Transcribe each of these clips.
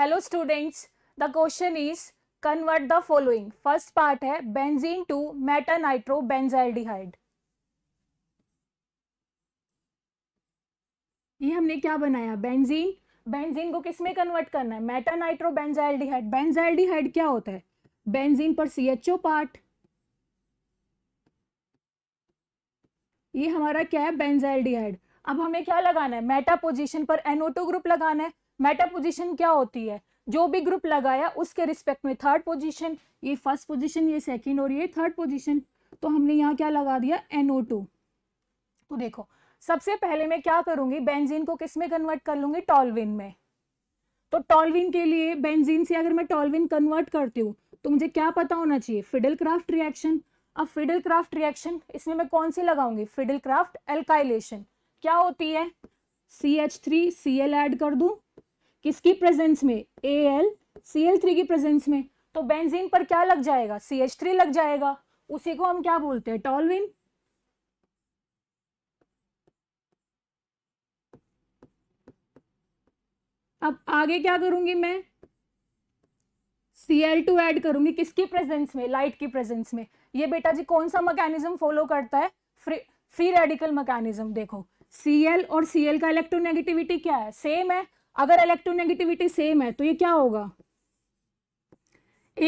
hello students the question is convert the following first part है benzene to meta nitro benzaldehyde ये हमने क्या बनाया बेंजीन बेंजीन को किसमें कन्वर्ट करना है मेटानाइट्रो बेंजाइल्डिहाइड बेंजाइल्डिहाइड क्या होता है बेंजीन पर सी एच ओ पार्ट ये हमारा क्या है बेंजाइल्डिहाइड अब हमें क्या लगाना है मेटा पोजीशन पर एनओ टू ग्रुप लगाना है मेटा पोजीशन क्या होती है जो भी ग्रुप लगाया उसके रिस्पेक्ट में थर्ड पोजीशन ये फर्स्ट पोजीशन ये सेकंड और ये थर्ड पोजीशन तो हमने यहाँ क्या लगा दिया NO2 तो देखो सबसे पहले मैं क्या करूंगी बेंजीन को किस में कन्वर्ट कर लूंगी टॉलविन में तो टॉलविन के लिए बेंजीन से अगर मैं टॉलविन कन्वर्ट करती हूँ तो मुझे क्या पता होना चाहिए फिडल क्राफ्ट रिएक्शन अब फिडल क्राफ्ट रिएक्शन इसमें मैं कौन सी लगाऊंगी फिडल क्राफ्ट एल्काइलेशन क्या होती है C H three C L add कर दूं किसकी प्रेजेंस में A L C L three की प्रेजेंस में तो बेंजीन पर क्या लग जाएगा सी एच थ्री लग जाएगा उसी को हम क्या बोलते हैं टॉलविन अब आगे क्या करूंगी मैं सी एल टू एड करूंगी किसकी प्रेजेंस में लाइट की प्रेजेंस में ये बेटा जी कौन सा मैकेनिज्म फॉलो करता है फ्री फ्री रेडिकल मैकेनिज्म देखो सी एल और सी एल का इलेक्ट्रोनेगेटिविटी क्या है सेम है अगर इलेक्ट्रोनेगेटिविटी सेम है तो ये क्या होगा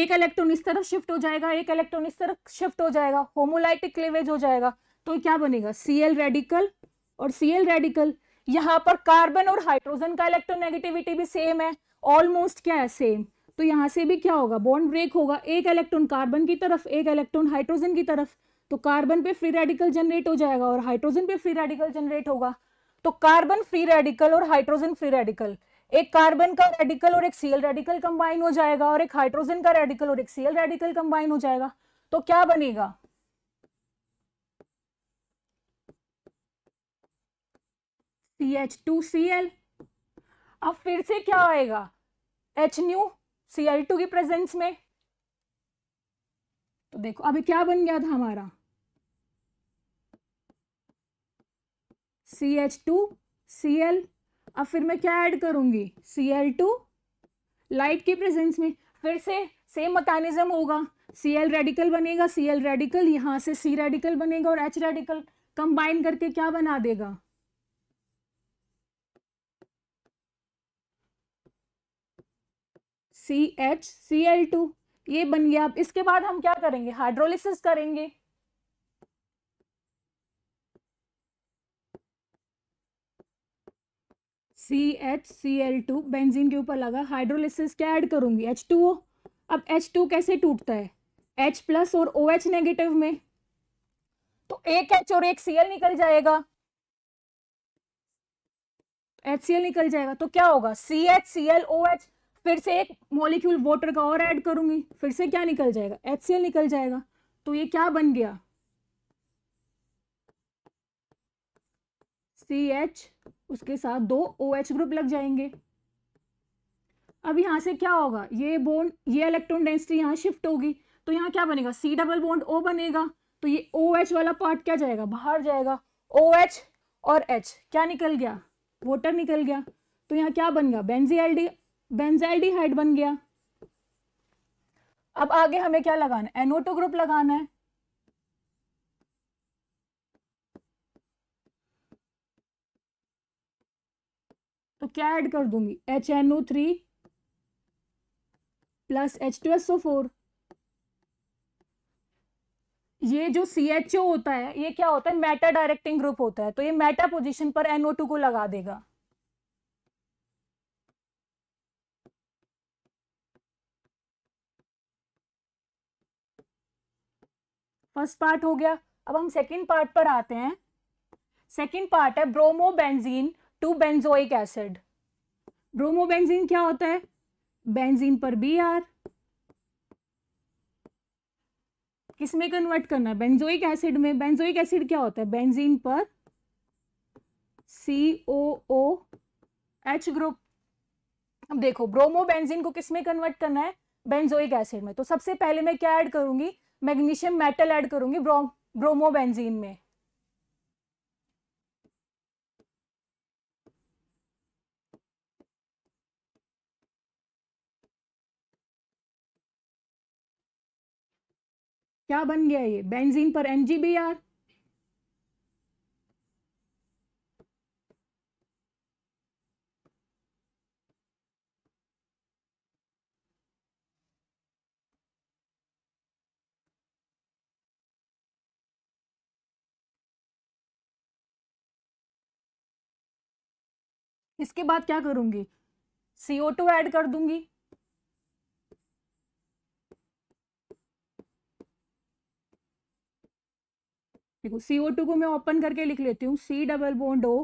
एक इलेक्ट्रॉन इस तरफ शिफ्ट हो जाएगा एक इलेक्ट्रॉन इस तरफ शिफ्ट हो जाएगा होमोलाइटिक क्लेवेज हो जाएगा तो क्या बनेगा सीएल रेडिकल और सीएल रेडिकल यहाँ पर कार्बन और हाइड्रोजन का इलेक्ट्रोनेगेटिविटी भी सेम है ऑलमोस्ट क्या है सेम तो यहाँ से भी क्या होगा बॉन्ड ब्रेक होगा एक इलेक्ट्रॉन कार्बन की तरफ एक इलेक्ट्रॉन हाइड्रोजन की तरफ तो कार्बन पे फ्री रेडिकल जनरेट हो जाएगा और हाइड्रोजन पे फ्री रेडिकल जनरेट होगा तो कार्बन फ्री रेडिकल और हाइड्रोजन फ्री रेडिकल एक कार्बन का रेडिकल और एक सीएल रेडिकल कंबाइन हो जाएगा और एक हाइड्रोजन का रेडिकल और एक सीएल रेडिकल कंबाइन हो जाएगा तो क्या बनेगा C H two C L अब फिर से क्या आएगा H nu C L two की प्रेजेंस में तो देखो अभी क्या बन गया था हमारा C H two C L अब फिर मैं क्या ऐड करूंगी सी एल टू लाइट के प्रेजेंस में फिर से सेम मकैनिज्म होगा सी एल रेडिकल बनेगा सी एल रेडिकल यहाँ से सी रेडिकल बनेगा और एच रेडिकल कंबाइन करके क्या बना देगा C H C L two ये बन गया अब इसके बाद हम क्या करेंगे हाइड्रोलिसिस करेंगे C H C L two benzene के ऊपर लगा हाइड्रोलिसिस क्या ऐड करूँगी एच टू ओ अब एच टू कैसे टूटता है एच प्लस और ओ एच नेगेटिव में तो एक एच और एक सी एल निकल जाएगा एच सी एल निकल जाएगा तो क्या होगा C H C L O H फिर से एक मॉलिक्यूल वाटर का और ऐड करूंगी फिर से क्या निकल जाएगा एच सी एल निकल जाएगा तो ये क्या बन गया सी एच उसके साथ दो ओ OH एच ग्रुप लग जाएंगे अब यहां से क्या होगा ये बोन्ड ये इलेक्ट्रॉन डेंसिटी यहां शिफ्ट होगी तो यहाँ क्या बनेगा सी डबल बोन्ड ओ बनेगा तो ये ओ OH एच वाला पार्ट क्या जाएगा बाहर जाएगा ओ OH एच और एच क्या निकल गया वोटर निकल गया तो यहाँ क्या बन गया बेंजीएल डी हाइड बन गया अब आगे हमें क्या लगाना है एनोटो ग्रुप लगाना है तो क्या ऐड कर दूंगी H N O three plus H two S O four ये जो सी एच ओ होता है ये क्या होता है मेटा डायरेक्टिंग ग्रुप होता है तो ये मेटा पोजीशन पर एनओ टू को लगा देगा फर्स्ट पार्ट हो गया अब हम सेकंड पार्ट पर आते हैं सेकंड पार्ट है bromo benzene to benzoic acid bromobenzene क्या होता है बेंजीन पर बी आर किस में कन्वर्ट करना है बेंजोइक एसिड में बेंजोइक एसिड क्या होता है बेंजीन पर सी ओ ओ एच ग्रुप अब देखो ब्रोमोबेंजीन को किस में कन्वर्ट करना है बेंजोइक एसिड में तो सबसे पहले मैं क्या ऐड करूंगी मैग्नीशियम मेटल ऐड करूंगी ब्रो ब्रोमोबेंजीन में क्या बन गया ये बेंजीन पर एन जी बी आर इसके बाद क्या करूंगी CO2 ऐड कर दूंगी देखो सी ओ टू को मैं ओपन करके लिख लेती हूँ C double bond O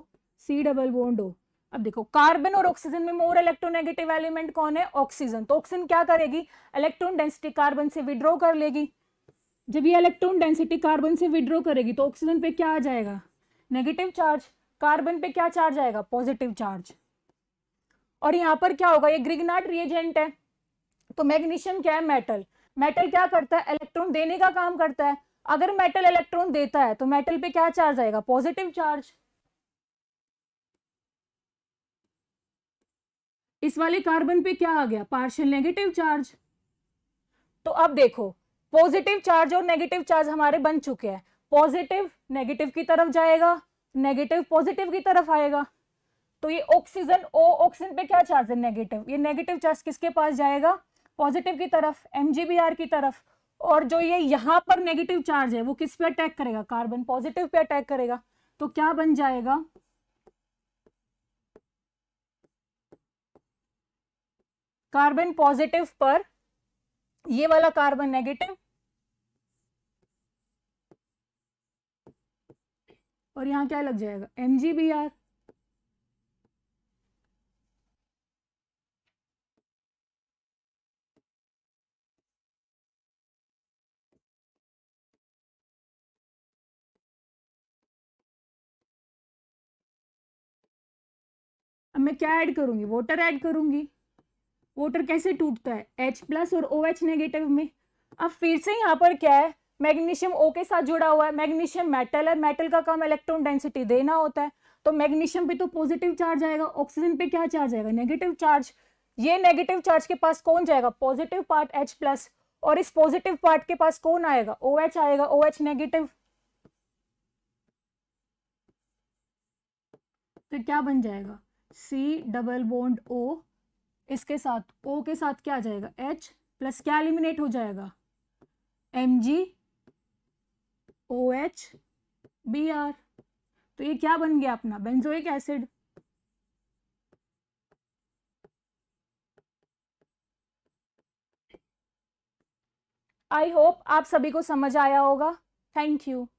C double bond O अब देखो कार्बन और ऑक्सीजन में मोर इलेक्ट्रोनेगेटिव एलिमेंट कौन है ऑक्सीजन तो ऑक्सीजन क्या करेगी इलेक्ट्रॉन डेंसिटी कार्बन से विड्रॉ कर लेगी जब ये इलेक्ट्रॉन डेंसिटी कार्बन से विड्रॉ करेगी तो ऑक्सीजन पे क्या आ जाएगा नेगेटिव चार्ज कार्बन पे क्या चार्ज आएगा पॉजिटिव चार्ज और यहाँ पर क्या होगा ये ग्रिगनाट रिएजेंट है तो मैग्नीशियम क्या है मेटल मेटल क्या करता है इलेक्ट्रॉन देने का काम करता है अगर मेटल इलेक्ट्रॉन देता है तो मेटल पे क्या चार्ज आएगा पॉजिटिव चार्ज इस वाले कार्बन पे क्या आ गया पार्शियल नेगेटिव चार्ज तो अब देखो पॉजिटिव चार्ज और नेगेटिव चार्ज हमारे बन चुके हैं पॉजिटिव नेगेटिव की तरफ जाएगा नेगेटिव पॉजिटिव की तरफ आएगा तो ये ऑक्सीजन ओ ऑक्सीजन पे क्या चार्ज है नेगेटिव ये नेगेटिव चार्ज किसके पास जाएगा पॉजिटिव की तरफ एम की तरफ और जो ये यहाँ पर नेगेटिव चार्ज है वो किस पे अटैक करेगा कार्बन पॉजिटिव पे अटैक करेगा तो क्या बन जाएगा कार्बन पॉजिटिव पर ये वाला कार्बन नेगेटिव और यहां क्या लग जाएगा एम जी बी आर अब मैं क्या ऐड करूँगी वाटर ऐड करूँगी वाटर कैसे टूटता है एच प्लस और ओ एच नेगेटिव में अब फिर से यहाँ पर क्या है मैग्नीशियम ओ के साथ जुड़ा हुआ है मैग्नीशियम मेटल है मेटल का काम इलेक्ट्रॉन डेंसिटी देना होता है तो मैग्नीशियम पे तो पॉजिटिव चार्ज आएगा ऑक्सीजन पे क्या चार्ज आएगा नेगेटिव चार्ज ये नेगेटिव चार्ज के पास कौन जाएगा पॉजिटिव पार्ट एच प्लस और इस पॉजिटिव पार्ट के पास कौन आएगा ओ OH एच आएगा ओ एच नेगेटिव तो क्या बन जाएगा सी डबल बोंड ओ इसके साथ ओ के साथ क्या आ जाएगा एच प्लस क्या एलिमिनेट हो जाएगा M G O H B R तो ये क्या बन गया अपना बेंजोइक एसिड आई होप आप सभी को समझ आया होगा थैंक यू